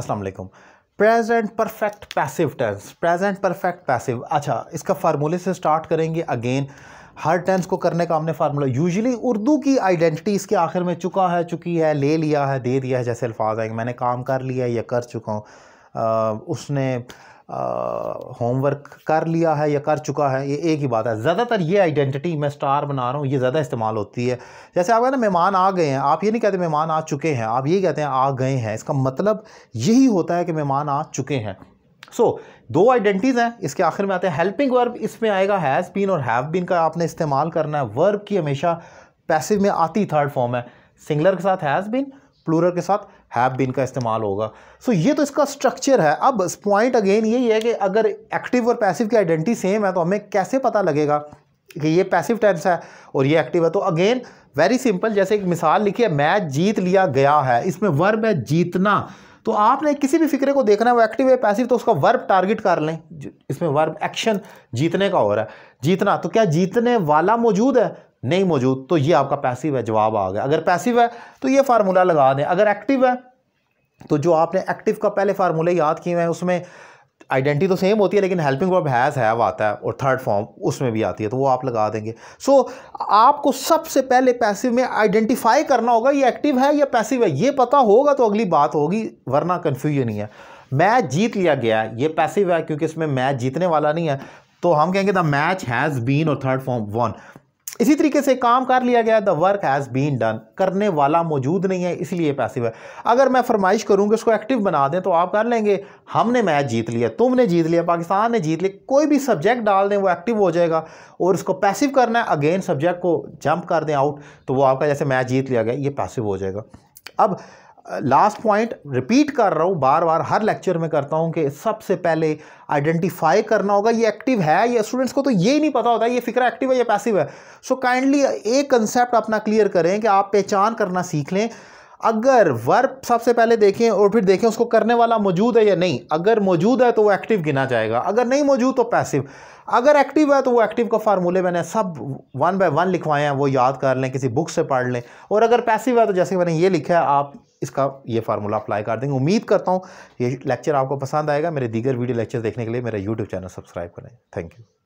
अस्सलाम वालेकुम present perfect passive tense present perfect passive अच्छा इसका फार्मूले से स्टार्ट करेंगे अगेन हर टेंस को करने का हमने फार्मूला यूजुअली उर्दू की आइडेंटिटी इसके आखिर में चुका है चुकी है ले लिया है दे दिया है जैसे अल्फाज आएंगे मैंने काम कर लिया है या कर चुका हूँ उसने होमवर्क कर लिया है या कर चुका है ये एक ही बात है ज़्यादातर ये आइडेंटिटी मैं स्टार बना रहा हूँ ये ज़्यादा इस्तेमाल होती है जैसे आप कहते मेहमान आ गए हैं आप ये नहीं कहते मेहमान आ चुके हैं आप ये कहते हैं आ गए हैं इसका मतलब यही होता है कि मेहमान आ चुके हैं सो so, दो आइडेंटिटीज़ हैं इसके आखिर में आते हैं हेल्पिंग वर्ब इसमें आएगा हैज़ बीन और हैव बीन का आपने इस्तेमाल करना है वर्ब की हमेशा पैसिव में आती थर्ड फॉर्म है सिंगलर के साथ हैज़ बीन प्लूरल के साथ हैव बिन का इस्तेमाल होगा सो so, ये तो इसका स्ट्रक्चर है अब पॉइंट अगेन यही है कि अगर एक्टिव और पैसिव की आइडेंटिटी सेम है तो हमें कैसे पता लगेगा कि ये पैसिव टेंस है और ये एक्टिव है तो अगेन वेरी सिंपल जैसे एक मिसाल लिखी है मैच जीत लिया गया है इसमें वर्ब है जीतना तो आपने किसी भी फिक्रे को देखना है वो एक्टिव है पैसिव तो उसका वर्ब टारगेट कर लें इसमें वर्ब एक्शन जीतने का हो रहा है जीतना तो क्या जीतने वाला मौजूद है नहीं मौजूद तो ये आपका पैसिव है जवाब आ गया अगर पैसिव है तो ये फार्मूला लगा दें अगर एक्टिव है तो जो आपने एक्टिव का पहले फार्मूले याद किए हुए हैं उसमें आइडेंटिटी तो सेम होती है लेकिन हेल्पिंग वर्ब हैज़ हैव आता है और थर्ड फॉर्म उसमें भी आती है तो वो आप लगा देंगे सो so, आपको सबसे पहले पैसिव में आइडेंटिफाई करना होगा ये एक्टिव है या पैसिव है ये पता होगा तो अगली बात होगी वरना कन्फ्यूजन ही है मैच जीत लिया गया है ये पैसिव है क्योंकि इसमें मैच जीतने वाला नहीं है तो हम कहेंगे द मैच हैज़ बीन और थर्ड फॉर्म वन इसी तरीके से काम कर लिया गया the work has been done करने वाला मौजूद नहीं है इसलिए पैसिव है अगर मैं फरमाइश करूँगी उसको एक्टिव बना दें तो आप कर लेंगे हमने मैच जीत लिया तुमने जीत लिया पाकिस्तान ने जीत लिया कोई भी सब्जेक्ट डाल दें वो एक्टिव हो जाएगा और उसको पैसिव करना है अगेन सब्जेक्ट को जंप कर दें आउट तो वो आपका जैसे मैच जीत लिया गया ये पैसिव हो जाएगा अब लास्ट पॉइंट रिपीट कर रहा हूँ बार बार हर लेक्चर में करता हूँ कि सबसे पहले आइडेंटिफाई करना होगा ये एक्टिव है या स्टूडेंट्स को तो ये ही नहीं पता होता ये फ़िक्र एक्टिव है या पैसिव है सो so काइंडली एक कंसेप्ट अपना क्लियर करें कि आप पहचान करना सीख लें अगर वर्ब सबसे पहले देखें और फिर देखें उसको करने वाला मौजूद है या नहीं अगर मौजूद है तो वो एक्टिव गिना जाएगा अगर नहीं मौजूद तो पैसिव अगर एक्टिव है तो वो एक्टिव का फार्मूले मैंने सब वन बाय वन लिखवाए हैं वो याद कर लें किसी बुक से पढ़ लें और अगर पैसिव है तो जैसे मैंने ये लिखा है आप इसका ये फार्मूला अप्लाई कर देंगे उम्मीद करता हूँ ये लेक्चर आपको पसंद आएगा मेरे दीगर वीडियो लेक्चर देखने के लिए मेरा यूट्यूब चैनल सब्सक्राइब करें थैंक यू